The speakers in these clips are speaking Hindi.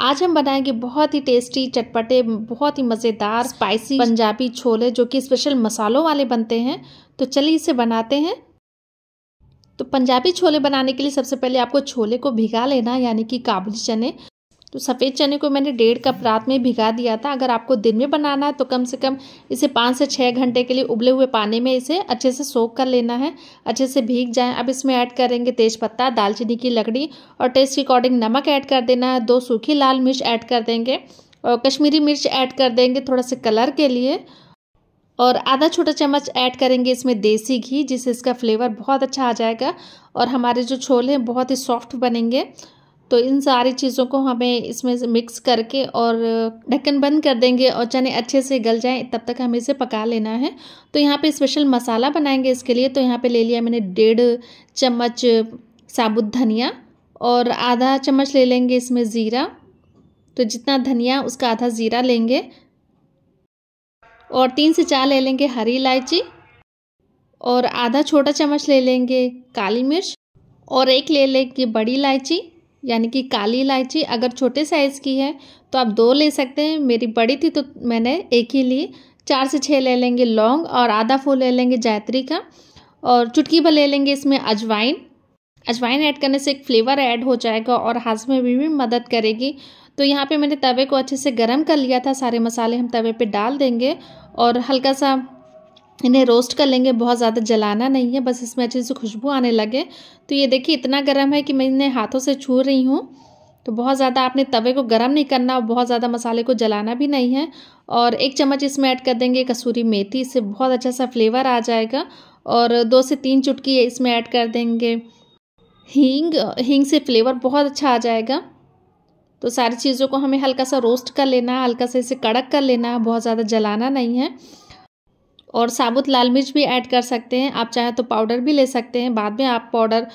आज हम बनाएंगे बहुत ही टेस्टी चटपटे बहुत ही मज़ेदार स्पाइसी पंजाबी छोले जो कि स्पेशल मसालों वाले बनते हैं तो चलिए इसे बनाते हैं तो पंजाबी छोले बनाने के लिए सबसे पहले आपको छोले को भिगा लेना यानी कि काबुली चने तो सफ़ेद चने को मैंने डेढ़ कप रात में भिगा दिया था अगर आपको दिन में बनाना है तो कम से कम इसे पाँच से छः घंटे के लिए उबले हुए पानी में इसे अच्छे से सोख कर लेना है अच्छे से भीग जाए अब इसमें ऐड करेंगे तेज़पत्ता दालचीनी की लकड़ी और टेस्ट के अकॉर्डिंग नमक ऐड कर देना है दो सूखी लाल मिर्च ऐड कर देंगे और कश्मीरी मिर्च ऐड कर देंगे थोड़ा सा कलर के लिए और आधा छोटा चम्मच ऐड करेंगे इसमें देसी घी जिससे इसका फ्लेवर बहुत अच्छा आ जाएगा और हमारे जो छोले हैं बहुत ही सॉफ्ट बनेंगे तो इन सारी चीज़ों को हमें इसमें से मिक्स करके और ढक्कन बंद कर देंगे और चने अच्छे से गल जाएं तब तक हमें इसे पका लेना है तो यहाँ पे स्पेशल मसाला बनाएंगे इसके लिए तो यहाँ पे ले लिया मैंने डेढ़ चम्मच साबुत धनिया और आधा चम्मच ले लेंगे इसमें ज़ीरा तो जितना धनिया उसका आधा ज़ीरा लेंगे और तीन से चार ले लेंगे हरी इलायची और आधा छोटा चम्मच ले लेंगे काली मिर्च और एक ले लेंगे बड़ी इलायची यानी कि काली इलायची अगर छोटे साइज़ की है तो आप दो ले सकते हैं मेरी बड़ी थी तो मैंने एक ही ली चार से छः ले लेंगे लौंग और आधा फूल ले लेंगे जायत्री का और चुटकी भर ले लेंगे इसमें अजवाइन अजवाइन ऐड करने से एक फ्लेवर ऐड हो जाएगा और हाजमे में भी मदद करेगी तो यहाँ पे मैंने तवे को अच्छे से गर्म कर लिया था सारे मसाले हम तवे पे डाल देंगे और हल्का सा इन्हें रोस्ट कर लेंगे बहुत ज़्यादा जलाना नहीं है बस इसमें अच्छे से खुशबू आने लगे तो ये देखिए इतना गर्म है कि मैं इन्हें हाथों से छू रही हूँ तो बहुत ज़्यादा आपने तवे को गर्म नहीं करना और बहुत ज़्यादा मसाले को जलाना भी नहीं है और एक चम्मच इसमें ऐड कर देंगे कसूरी मेथी इससे बहुत अच्छा सा फ्लेवर आ जाएगा और दो से तीन चुटकी इसमें ऐड कर देंगे हींग हींग से फ्लेवर बहुत अच्छा आ जाएगा तो सारी चीज़ों को हमें हल्का सा रोस्ट कर लेना है हल्का सा इसे कड़क कर लेना है बहुत ज़्यादा जलाना नहीं है और साबुत लाल मिर्च भी ऐड कर सकते हैं आप चाहे तो पाउडर भी ले सकते हैं बाद में आप पाउडर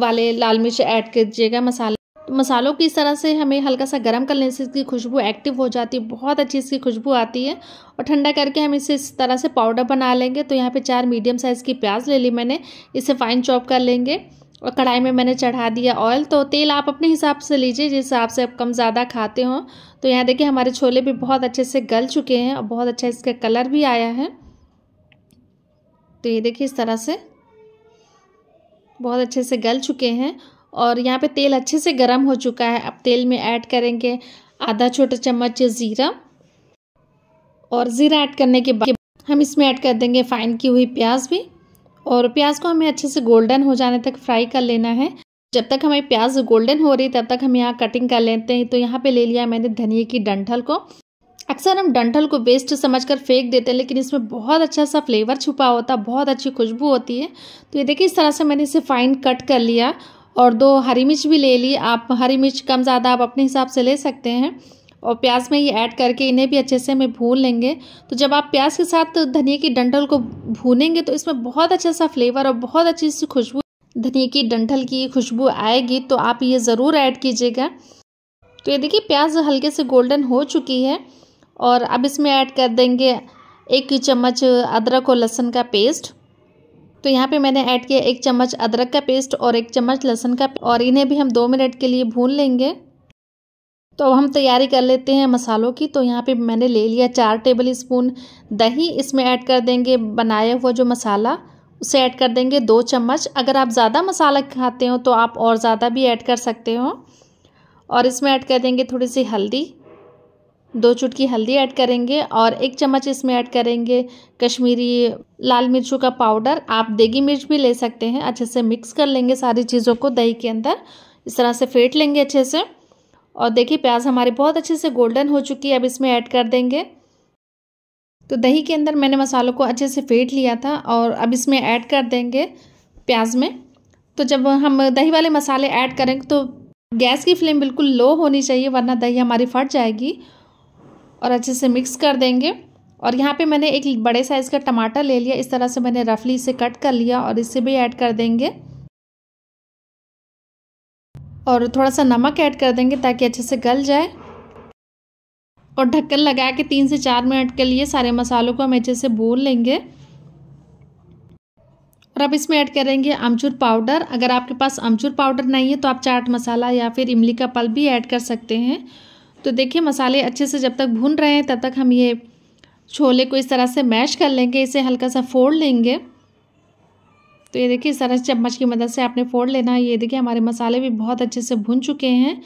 वाले लाल मिर्च ऐड कीजिएगा मसाले मसालों की इस तरह से हमें हल्का सा गर्म कर लेने से इसकी खुशबू एक्टिव हो जाती है बहुत अच्छी इसकी खुशबू आती है और ठंडा करके हम इसे इस तरह से पाउडर बना लेंगे तो यहाँ पे चार मीडियम साइज़ की प्याज ले ली मैंने इसे फाइन चॉप कर लेंगे और कढ़ाई में मैंने चढ़ा दिया ऑयल तो तेल आप अपने हिसाब से लीजिए जिस हिसाब से आप कम ज़्यादा खाते हों तो यहाँ देखिए हमारे छोले भी बहुत अच्छे से गल चुके हैं और बहुत अच्छा इसका कलर भी आया है तो ये देखिए इस तरह से बहुत अच्छे से गल चुके हैं और यहाँ पे तेल अच्छे से गर्म हो चुका है अब तेल में ऐड करेंगे आधा छोटा चम्मच ज़ीरा और ज़ीरा ऐड करने के बाद हम इसमें ऐड कर देंगे फाइन की हुई प्याज भी और प्याज को हमें अच्छे से गोल्डन हो जाने तक फ्राई कर लेना है जब तक हमारी प्याज गोल्डन हो रही तब तक हम यहाँ कटिंग कर लेते हैं तो यहाँ पे ले लिया मैंने धनिए की डंठल को अक्सर हम डंठल को वेस्ट समझकर फेंक देते हैं लेकिन इसमें बहुत अच्छा सा फ्लेवर छुपा होता है बहुत अच्छी खुशबू होती है तो ये देखिए इस तरह से मैंने इसे फाइन कट कर लिया और दो हरी मिर्च भी ले ली आप हरी मिर्च कम ज़्यादा आप अपने हिसाब से ले सकते हैं और प्याज में ये ऐड करके इन्हें भी अच्छे से हमें भून लेंगे तो जब आप प्याज के साथ धनिया की डंठल को भूनेंगे तो इसमें बहुत अच्छा सा फ्लेवर और बहुत अच्छी सी खुशबू धनिया की डंठल की खुशबू आएगी तो आप ये ज़रूर ऐड कीजिएगा तो ये देखिए प्याज हल्के से गोल्डन हो चुकी है और अब इसमें ऐड कर देंगे एक चम्मच अदरक और लहसुन का पेस्ट तो यहाँ पे मैंने ऐड किया एक चम्मच अदरक का पेस्ट और एक चम्मच लहसुन का और इन्हें भी हम दो मिनट के लिए भून लेंगे तो अब हम तैयारी कर लेते हैं मसालों की तो यहाँ पे मैंने ले लिया चार टेबल स्पून दही इसमें ऐड कर देंगे बनाया हुआ जो मसाला उसे ऐड कर देंगे दो चम्मच अगर आप ज़्यादा मसाला खाते हो तो आप और ज़्यादा भी ऐड कर सकते हो और इसमें ऐड कर देंगे थोड़ी सी हल्दी दो चुटकी हल्दी ऐड करेंगे और एक चम्मच इसमें ऐड करेंगे कश्मीरी लाल मिर्चों का पाउडर आप देगी मिर्च भी ले सकते हैं अच्छे से मिक्स कर लेंगे सारी चीज़ों को दही के अंदर इस तरह से फेंट लेंगे अच्छे से और देखिए प्याज हमारी बहुत अच्छे से गोल्डन हो चुकी है अब इसमें ऐड कर देंगे तो दही के अंदर मैंने मसालों को अच्छे से फेंट लिया था और अब इसमें ऐड कर देंगे प्याज में तो जब हम दही वाले मसाले ऐड करेंगे तो गैस की फ्लेम बिल्कुल लो होनी चाहिए वरना दही हमारी फट जाएगी और अच्छे से मिक्स कर देंगे और यहाँ पे मैंने एक बड़े साइज़ का टमाटर ले लिया इस तरह से मैंने रफली इसे कट कर लिया और इसे भी ऐड कर देंगे और थोड़ा सा नमक ऐड कर देंगे ताकि अच्छे से गल जाए और ढक्कन लगा के तीन से चार मिनट के लिए सारे मसालों को हम अच्छे से भून लेंगे और अब इसमें ऐड करेंगे अमचूर पाउडर अगर आपके पास अमचूर पाउडर नहीं है तो आप चाट मसाला या फिर इमली का पल्प भी ऐड कर सकते हैं तो देखिए मसाले अच्छे से जब तक भून रहे हैं तब तक हम ये छोले को इस तरह से मैश कर लेंगे इसे हल्का सा फोड़ लेंगे तो ये देखिए इस तरह से चम्मच की मदद से आपने फोड़ लेना है ये देखिए हमारे मसाले भी बहुत अच्छे से भून चुके हैं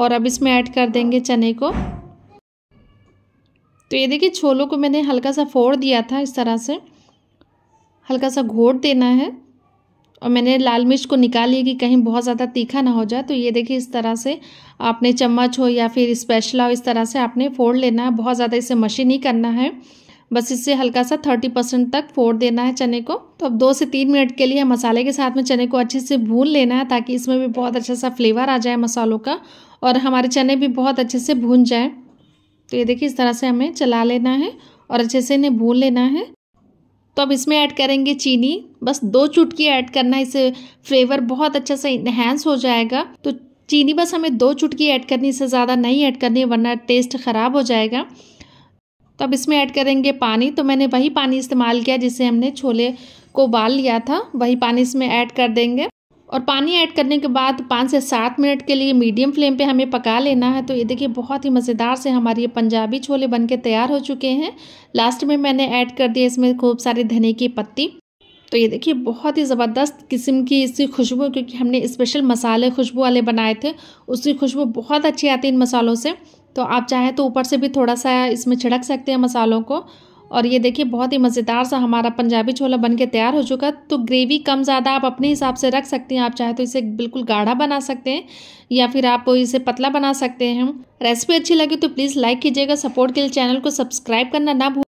और अब इसमें ऐड कर देंगे चने को तो ये देखिए छोलों को मैंने हल्का सा फोड़ दिया था इस तरह से हल्का सा घोट देना है और मैंने लाल मिर्च को निकाल लिया कि कहीं बहुत ज़्यादा तीखा ना हो जाए तो ये देखिए इस तरह से आपने चम्मच हो या फिर स्पेशला हो इस तरह से आपने फोड़ लेना है बहुत ज़्यादा इसे मशी नहीं करना है बस इससे हल्का सा थर्टी परसेंट तक फोड़ देना है चने को तो अब दो से तीन मिनट के लिए मसाले के साथ में चने को अच्छे से भून लेना है ताकि इसमें भी बहुत अच्छा सा फ्लेवर आ जाए मसालों का और हमारे चने भी बहुत अच्छे से भून जाए तो ये देखिए इस तरह से हमें चला लेना है और अच्छे से इन्हें भून लेना है तो अब इसमें ऐड करेंगे चीनी बस दो चुटकी ऐड करना इसे फ्लेवर बहुत अच्छा से इन्हेंस हो जाएगा तो चीनी बस हमें दो चुटकी ऐड करनी इससे ज़्यादा नहीं ऐड करनी वरना टेस्ट ख़राब हो जाएगा तो अब इसमें ऐड करेंगे पानी तो मैंने वही पानी इस्तेमाल किया जिससे हमने छोले को उबाल लिया था वही पानी इसमें ऐड कर देंगे और पानी ऐड करने के बाद पाँच से सात मिनट के लिए मीडियम फ्लेम पे हमें पका लेना है तो ये देखिए बहुत ही मज़ेदार से हमारे ये पंजाबी छोले बनके तैयार हो चुके हैं लास्ट में मैंने ऐड कर दिया इसमें खूब सारे धने की पत्ती तो ये देखिए बहुत ही ज़बरदस्त किस्म की इसकी खुशबू क्योंकि हमने स्पेशल मसाले खुशबू वाले बनाए थे उसकी खुशबू बहुत अच्छी आती है इन मसालों से तो आप चाहें तो ऊपर से भी थोड़ा सा इसमें छिड़क सकते हैं मसालों को और ये देखिए बहुत ही मज़ेदार सा हमारा पंजाबी छोला बन के तैयार हो चुका तो ग्रेवी कम ज़्यादा आप अपने हिसाब से रख सकते हैं आप चाहे तो इसे बिल्कुल गाढ़ा बना सकते हैं या फिर आप इसे पतला बना सकते हैं रेसिपी अच्छी लगी तो प्लीज़ लाइक कीजिएगा सपोर्ट के लिए चैनल को सब्सक्राइब करना ना भूल